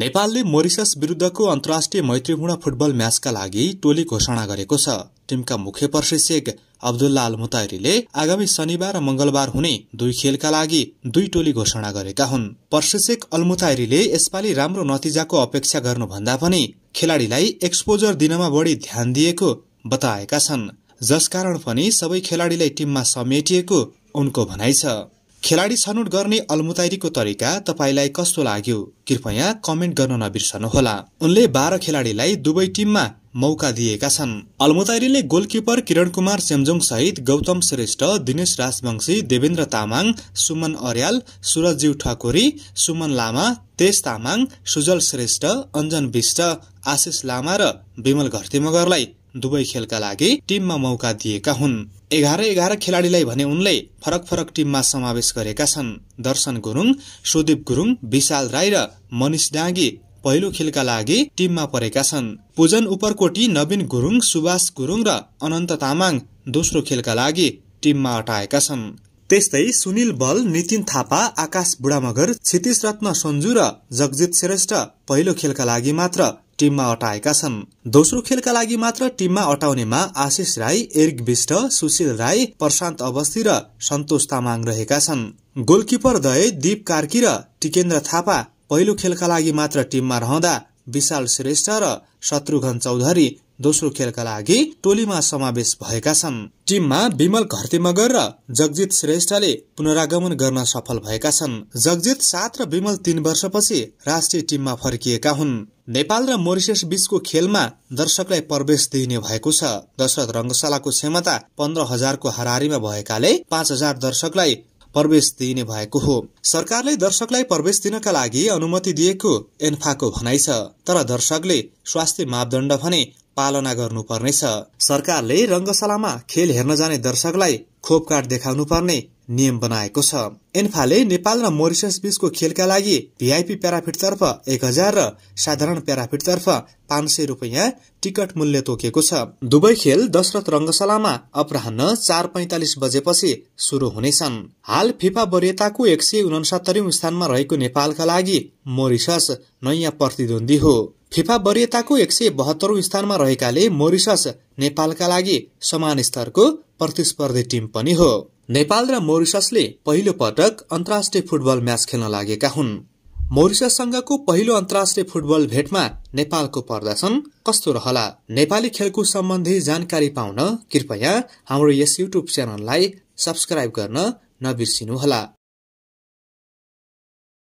नेपालले मोरिसस विरुद्धको अन्तर्राष्ट्रिय मैत्रीपूर्ण फुटबल म्याचका लागि टोली घोषणा गरेको छ टिमका मुख्य प्रशिक्षक अब्दुल्ला अल आगामी शनिबार र मंगलबार हुने दुई खेलका लागि दुई टोली घोषणा गरेका हुन् प्रशिक्षक अल मुतारीले यसपालि राम्रो नतिजाको अपेक्षा गर्नुभन्दा पनि खेलाडीलाई एक्सपोजर दिनमा बढी ध्यान दिएको बताएका छन् जसकारण पनि सबै खेलाडीलाई टिममा समेटिएको उनको भनाइ छ खेलाडी छनौट गर्ने अल्मुताइरीको तरिका तपाईँलाई कस्तो लाग्यो कृपया कमेन्ट गर्न नबिर्सनुहोला उनले बाह्र खेलाडीलाई दुवै टिममा मौका दिएका छन् अल्मुताइरीले गोलकिपर किरण कुमार सेम्जोङ सहित गौतम श्रेष्ठ दिनेश राजवंशी देवेन्द्र तामाङ सुमन अर्याल सुरजीव ठकुरी सुमन लामा तेज तामाङ सुजल श्रेष्ठ अञ्जन विष्ट आशिष लामा र विमल घरती मगरलाई दुवै खेलका लागि टिममा मौका दिएका हुन् एघार एघार खेलाडीलाई भने उनले फरक फरक टिममा समावेश गरेका छन् दर्शन गुरुङ सुदीप गुरुङ विशाल राई र मनिष डाँगी पहिलो खेलका लागि टिममा परेका छन् पूजन उपरकोटी नवीन गुरुङ सुभाष गुरुङ र अनन्त तामाङ दोस्रो खेलका लागि टिममा अटाएका छन् त्यस्तै सुनिल बल नितिन थापा आकाश बुढामगर क्षितिश रत्न सन्जु र जगजित श्रेष्ठ पहिलो खेलका लागि मात्र टिममा अटाएका छन् दोस्रो खेलका लागि मात्र टिममा अटाउनेमा आशिष राई एरिक विष्ट सुशील राई प्रशान्त अवस्थी र सन्तोष तामाङ रहेका छन् गोलकिपर दय दीप कार्की र टिकेन्द्र थापा पहिलो खेलका लागि मात्र टिममा रहँदा विशाल श्रेष्ठ र शत्रुघन चौधरी दोस्रो खेलका लागि टोलीमा समावेश भएका छन् टिममा विमल घरती मगर र जगजित श्रेष्ठले पुनरागमन गर्न सफल भएका छन् जगजित सात र विमल तीन वर्षपछि राष्ट्रिय टिममा फर्किएका हुन् नेपाल र मोरिसियस बीचको खेलमा दर्शकलाई प्रवेश दिइने भएको छ दशरथ रङ्गशालाको क्षमता पन्ध्र हजारको हाराहारीमा भएकाले पाँच हजार दर्शकलाई प्रवेश दिइने भएको हो सरकारले दर्शकलाई प्रवेश दिनका लागि अनुमति दिएको एन्फाको भनाइ छ तर दर्शकले स्वास्थ्य मापदण्ड भने पालना गर्नुपर्नेछ सरकारले रङ्गशालामा खेल हेर्न जाने दर्शकलाई खोप कार्ड देखाउनु पर्ने नियम बनाएको छ एन्फाले नेपाल र मोरिसस बीचको खेलका लागि भीआईपी प्याराफिटतर्फ एक हजार र साधारण प्याराफिटतर्फ पाँच सय रुपियाँ टिकट मूल्य तोकेको छ दुवै खेल दशरथ रङ्गशालामा अपराह चार पैतालिस बजेपछि सुरु हुनेछन् हाल फिफा वरियताको एक सय उनसत्तरी स्थानमा रहेको नेपालका लागि मोरिसस नयाँ प्रतिद्वन्दी हो फिफा वरियताको एक सय बहत्तरौं स्थानमा रहेकाले मोरिसस नेपालका लागि समान स्तरको प्रतिस्पर्धी टिम पनि हो नेपाल र मोरिससले पहिलो पटक अन्तर्राष्ट्रिय फुटबल म्याच खेल्न लागेका हुन् मोरिससँगको पहिलो अन्तर्राष्ट्रिय फुटबल भेटमा नेपालको प्रदर्शन कस्तो रहला नेपाली खेलकुद सम्बन्धी जानकारी पाउन कृपया हाम्रो यस युट्युब च्यानललाई सब्सक्राइब गर्न नबिर्सिनुहोला